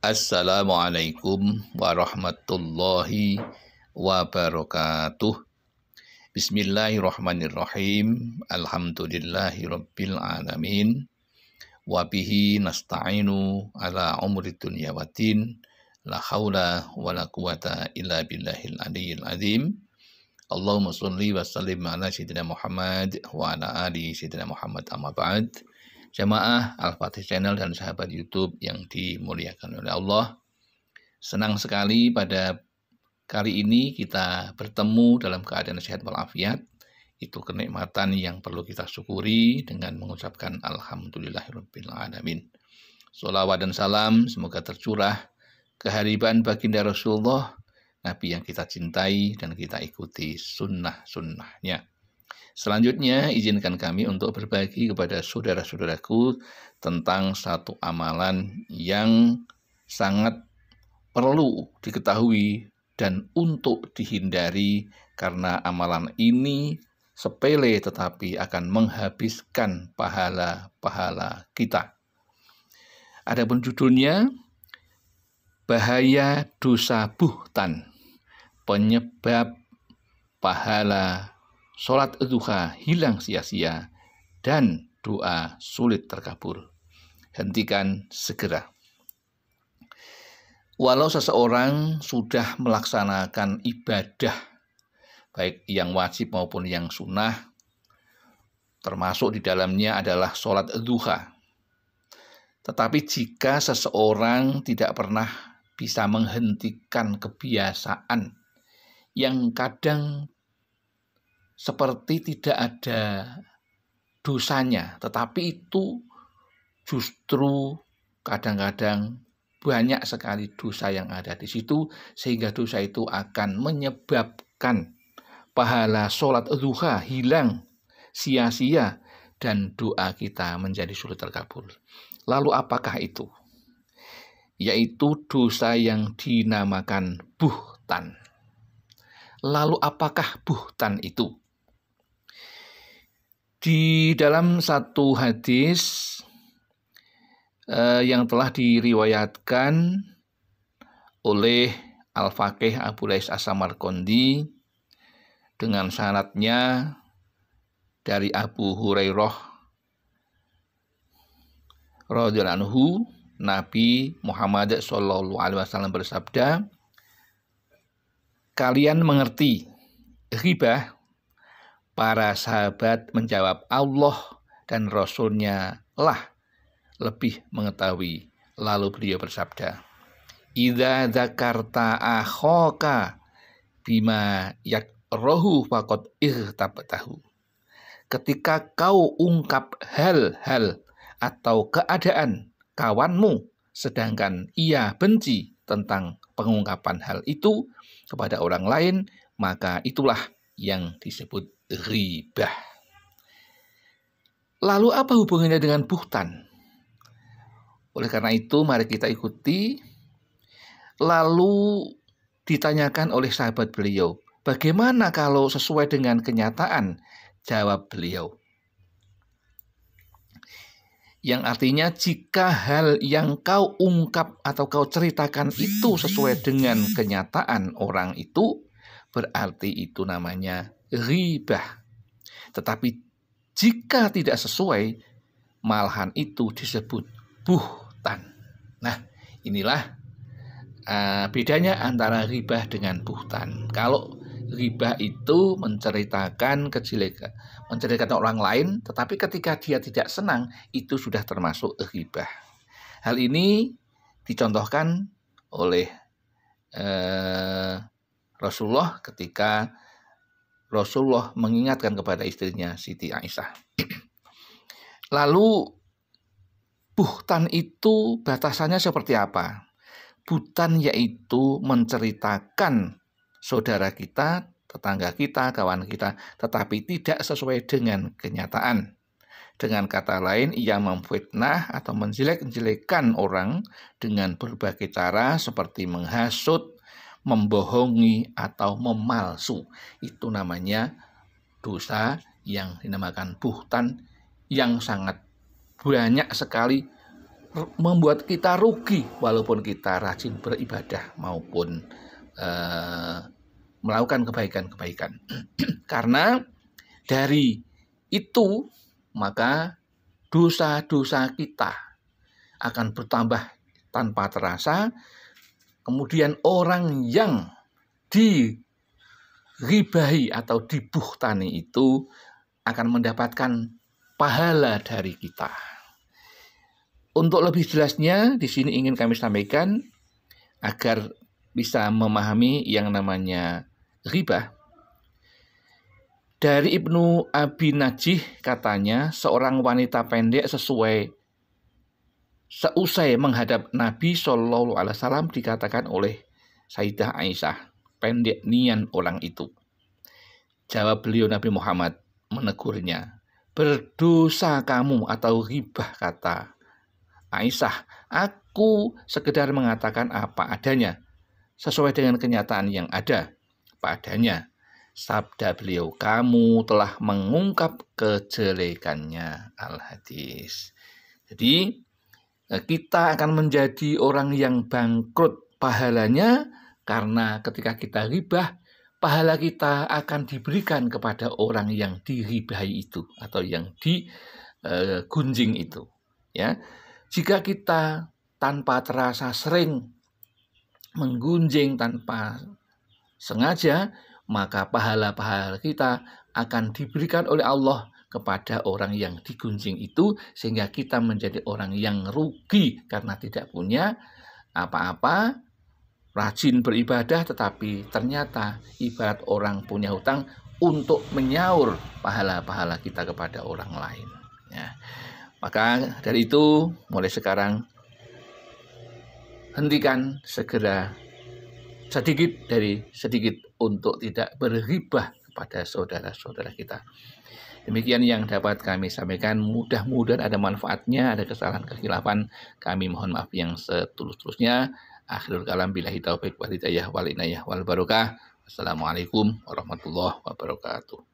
Assalamualaikum warahmatullahi wabarakatuh. Bismillahirrahmanirrahim. Alhamdulillahirabbil alamin. Wa bihi nasta'inu ala umri dunya watin. La haula wa la quwata illa billahil aliyyil azim. Allahumma salli wa sallim ala sayyidina Muhammad wa ala ali sayyidina Muhammad amma ba'd jamaah Al-Fatih Channel dan sahabat YouTube yang dimuliakan oleh Allah. Senang sekali pada kali ini kita bertemu dalam keadaan sehat walafiat. Itu kenikmatan yang perlu kita syukuri dengan mengucapkan Alhamdulillahirrahmanirrahim. Salawat dan salam semoga tercurah kehariban baginda Rasulullah Nabi yang kita cintai dan kita ikuti sunnah-sunnahnya. Selanjutnya, izinkan kami untuk berbagi kepada saudara-saudaraku tentang satu amalan yang sangat perlu diketahui dan untuk dihindari karena amalan ini sepele tetapi akan menghabiskan pahala-pahala kita. Adapun judulnya Bahaya Dosa Buhtan Penyebab Pahala sholat duha hilang sia-sia, dan doa sulit terkabul. Hentikan segera. Walau seseorang sudah melaksanakan ibadah, baik yang wajib maupun yang sunnah, termasuk di dalamnya adalah sholat duha. Tetapi jika seseorang tidak pernah bisa menghentikan kebiasaan yang kadang seperti tidak ada dosanya, tetapi itu justru kadang-kadang banyak sekali dosa yang ada di situ sehingga dosa itu akan menyebabkan pahala sholat duha hilang sia-sia dan doa kita menjadi sulit terkabul. Lalu apakah itu? Yaitu dosa yang dinamakan buhtan. Lalu apakah buhtan itu? Di dalam satu hadis eh, yang telah diriwayatkan oleh Al-Faqih Abu Lais Asamar Kondi dengan sanatnya dari Abu Hurairah anhu Nabi Muhammad sallallahu alaihi wasallam bersabda kalian mengerti ribah Para sahabat menjawab Allah dan Rasulnya lah lebih mengetahui. Lalu beliau bersabda, Ida zakarta ahoka bima yak rohu fakot tahu. Ketika kau ungkap hal-hal atau keadaan kawanmu sedangkan ia benci tentang pengungkapan hal itu kepada orang lain, maka itulah yang disebut ribah. Lalu apa hubungannya dengan buhtan? Oleh karena itu mari kita ikuti lalu ditanyakan oleh sahabat beliau, bagaimana kalau sesuai dengan kenyataan? Jawab beliau. Yang artinya jika hal yang kau ungkap atau kau ceritakan itu sesuai dengan kenyataan orang itu, berarti itu namanya ribah. Tetapi jika tidak sesuai, malahan itu disebut buhtan. Nah, inilah uh, bedanya antara ribah dengan buhtan. Kalau ribah itu menceritakan kejelekan, menceritakan orang lain, tetapi ketika dia tidak senang, itu sudah termasuk ribah. Hal ini dicontohkan oleh eh, Rasulullah ketika Rasulullah mengingatkan kepada istrinya Siti Aisyah. Lalu buhtan itu batasannya seperti apa? Buhtan yaitu menceritakan saudara kita, tetangga kita, kawan kita, tetapi tidak sesuai dengan kenyataan. Dengan kata lain, ia memfitnah atau menjelek-jelekan orang dengan berbagai cara seperti menghasut, membohongi atau memalsu. Itu namanya dosa yang dinamakan buhtan yang sangat banyak sekali membuat kita rugi walaupun kita rajin beribadah maupun eh, melakukan kebaikan-kebaikan. Karena dari itu maka dosa-dosa kita akan bertambah tanpa terasa Kemudian orang yang diribahi atau dibuhtani itu akan mendapatkan pahala dari kita. Untuk lebih jelasnya, di sini ingin kami sampaikan agar bisa memahami yang namanya riba. Dari Ibnu Abi Najih katanya seorang wanita pendek sesuai seusai menghadap Nabi Shallallahu Alaihi Wasallam dikatakan oleh Sayyidah Aisyah, pendek nian orang itu. Jawab beliau Nabi Muhammad menegurnya, berdosa kamu atau ribah kata. Aisyah, aku sekedar mengatakan apa adanya, sesuai dengan kenyataan yang ada padanya. Sabda beliau, kamu telah mengungkap kejelekannya al-hadis. Jadi, Nah, kita akan menjadi orang yang bangkrut pahalanya karena ketika kita ribah pahala kita akan diberikan kepada orang yang diribahi itu atau yang digunjing eh, itu ya jika kita tanpa terasa sering menggunjing tanpa sengaja maka pahala-pahala kita akan diberikan oleh Allah kepada orang yang digunjing itu sehingga kita menjadi orang yang rugi karena tidak punya apa-apa rajin beribadah tetapi ternyata ibarat orang punya hutang untuk menyaur pahala-pahala kita kepada orang lain ya. maka dari itu mulai sekarang hentikan segera sedikit dari sedikit untuk tidak berhibah kepada saudara-saudara kita. Demikian yang dapat kami sampaikan. Mudah-mudahan ada manfaatnya, ada kesalahan kekhilafan. Kami mohon maaf yang setulus-tulusnya. Akhirul kalam bila hitau baik wal inayah wal barokah. Assalamualaikum warahmatullahi wabarakatuh.